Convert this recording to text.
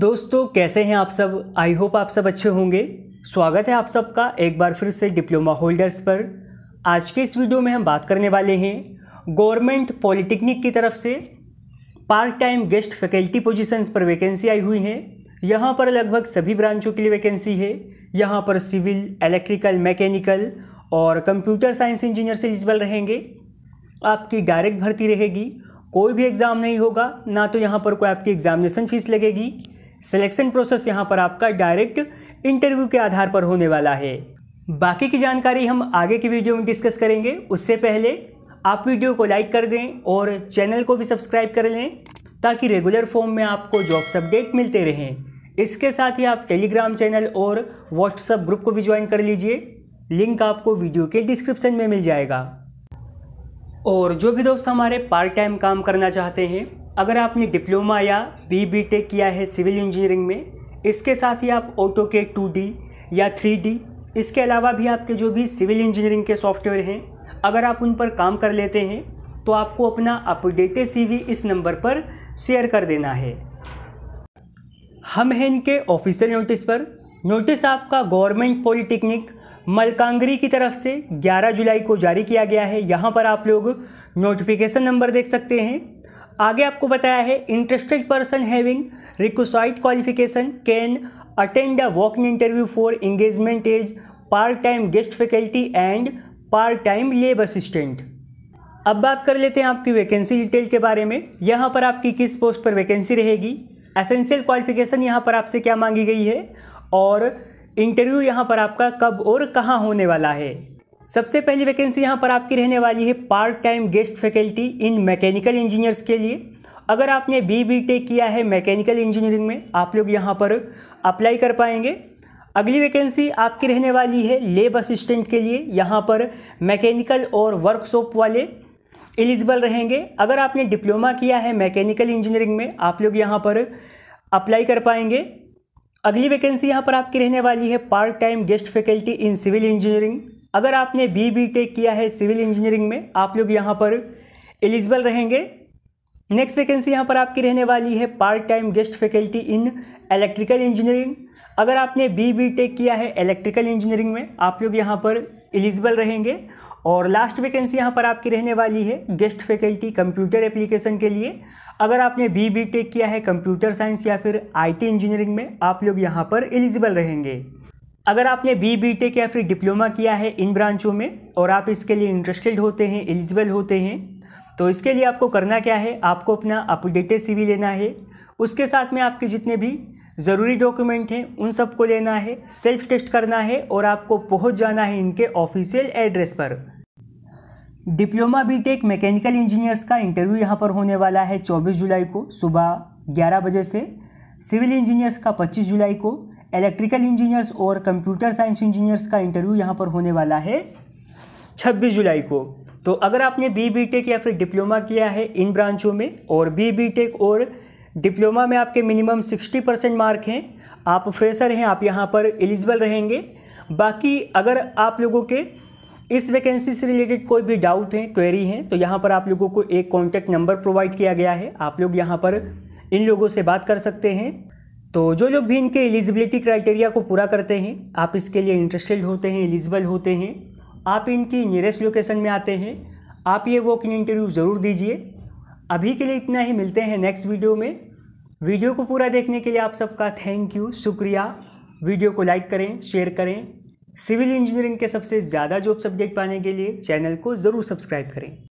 दोस्तों कैसे हैं आप सब आई होप आप सब अच्छे होंगे स्वागत है आप सबका एक बार फिर से डिप्लोमा होल्डर्स पर आज के इस वीडियो में हम बात करने वाले हैं गवर्नमेंट पॉलिटेक्निक की तरफ से part time guest faculty positions पर वैकेंसी आई हुई है यहाँ पर लगभग सभी ब्रांचों के लिए वैकेंसी है यहाँ पर सिविल इलेक्ट्रिकल मैकेनिकल और कंप्यूटर साइंस इंजीनियर से एलिजिबल रहेंगे आपकी डायरेक्ट भर्ती रहेगी कोई भी एग्ज़ाम नहीं होगा ना तो यहाँ पर कोई आपकी एग्ज़ामिनेशन फ़ीस लगेगी सिलेक्शन प्रोसेस यहाँ पर आपका डायरेक्ट इंटरव्यू के आधार पर होने वाला है बाकी की जानकारी हम आगे की वीडियो में डिस्कस करेंगे उससे पहले आप वीडियो को लाइक कर दें और चैनल को भी सब्सक्राइब कर लें ताकि रेगुलर फॉर्म में आपको जॉब्स अपडेट मिलते रहें इसके साथ ही आप टेलीग्राम चैनल और व्हाट्सएप ग्रुप को भी ज्वाइन कर लीजिए लिंक आपको वीडियो के डिस्क्रिप्शन में मिल जाएगा और जो भी दोस्त हमारे पार्ट टाइम काम करना चाहते हैं अगर आपने डिप्लोमा या बी बी टेक किया है सिविल इंजीनियरिंग में इसके साथ ही आप ऑटो के टू डी या थ्री डी इसके अलावा भी आपके जो भी सिविल इंजीनियरिंग के सॉफ्टवेयर हैं अगर आप उन पर काम कर लेते हैं तो आपको अपना अपडेटेड वी इस नंबर पर शेयर कर देना है हम हैं इनके ऑफिशियल नोटिस पर नोटिस आपका गवर्नमेंट पॉलिटेक्निक मलकांगरी की तरफ से 11 जुलाई को जारी किया गया है यहाँ पर आप लोग नोटिफिकेशन नंबर देख सकते हैं आगे आपको बताया है interested person having requisite qualification can attend a walk-in interview for engagement as part time guest faculty and part time lab assistant अब बात कर लेते हैं आपकी वैकेंसी डिटेल के बारे में यहाँ पर आपकी किस पोस्ट पर वैकेंसी रहेगी एसेंशियल क्वालिफिकेशन यहाँ पर आपसे क्या मांगी गई है और इंटरव्यू यहाँ पर आपका कब और कहाँ होने वाला है सबसे पहली वैकेंसी यहाँ पर आपकी रहने वाली है part time guest faculty in mechanical engineers के लिए अगर आपने बी बी टेक किया है मैकेनिकल इंजीनियरिंग में आप लोग यहाँ पर अप्लाई कर पाएंगे अगली वैकेंसी आपकी रहने वाली है लेब असिस्टेंट के लिए यहाँ पर मैकेनिकल और वर्कशॉप वाले एलिजिबल रहेंगे अगर आपने डिप्लोमा किया है मैकेनिकल इंजीनियरिंग में आप लोग यहाँ पर अप्लाई कर पाएंगे अगली वैकेंसी यहाँ पर आपकी रहने वाली है part time guest faculty in civil engineering अगर आपने बी बी टेक किया है सिविल इंजीनियरिंग में आप लोग यहाँ पर एलिजिबल रहेंगे नेक्स्ट वैकेंसी यहाँ पर आपकी रहने वाली है part time guest faculty in electrical engineering अगर आपने बी बी टेक किया है इलेक्ट्रिकल इंजीनियरिंग में आप लोग यहाँ पर एलिजिबल रहेंगे और लास्ट वैकेंसी यहाँ पर आपकी रहने वाली है गेस्ट फैकल्टी कंप्यूटर एप्लीकेशन के लिए अगर आपने बी बी टेक किया है कंप्यूटर साइंस या फिर आईटी इंजीनियरिंग में आप लोग यहाँ पर एलिजिबल रहेंगे अगर आपने बी बी टेक या फिर डिप्लोमा किया है इन ब्रांचों में और आप इसके लिए इंटरेस्टेड होते हैं एलिजिबल होते हैं तो इसके लिए आपको करना क्या है आपको अपना अपडेटेड सीवी लेना है उसके साथ में आपके जितने भी ज़रूरी डॉक्यूमेंट हैं उन सबको लेना है सेल्फ टेस्ट करना है और आपको पहुँच जाना है इनके ऑफिशियल एड्रेस पर diploma B tech mechanical engineers का इंटरव्यू यहाँ पर होने वाला है चौबीस जुलाई को सुबह ग्यारह बजे से सिविल इंजीनियर्स का 25 जुलाई को इलेक्ट्रिकल इंजीनियर्स और कंप्यूटर साइंस इंजीनियर्स का इंटरव्यू यहाँ पर होने वाला है छब्बीस जुलाई को तो अगर आपने बी बी टेक या फिर डिप्लोमा किया है इन ब्रांचों में और बी बी टेक और डिप्लोमा में आपके मिनिमम सिक्सटी परसेंट मार्क हैं आप फ्रेशर हैं आप यहाँ पर एलिजिबल रहेंगे बाकी अगर आप लोगों के इस वैकेंसी से रिलेटेड कोई भी डाउट है क्वेरी हैं तो यहाँ पर आप लोगों को एक कॉन्टैक्ट नंबर प्रोवाइड किया गया है आप लोग यहाँ पर इन लोगों से बात कर सकते हैं तो जो लोग भी इनके एलिजिबिलिटी क्राइटेरिया को पूरा करते हैं आप इसके लिए इंटरेस्टेड होते हैं एलिजिबल होते हैं आप इनकी नियरेस्ट लोकेशन में आते हैं आप ये वॉक इन इंटरव्यू ज़रूर दीजिए अभी के लिए इतना ही मिलते हैं नेक्स्ट वीडियो में वीडियो को पूरा देखने के लिए आप सबका थैंक यू शुक्रिया वीडियो को लाइक करें शेयर करें सिविल इंजीनियरिंग के सबसे ज़्यादा जॉब सब्जेक्ट पाने के लिए चैनल को ज़रूर सब्सक्राइब करें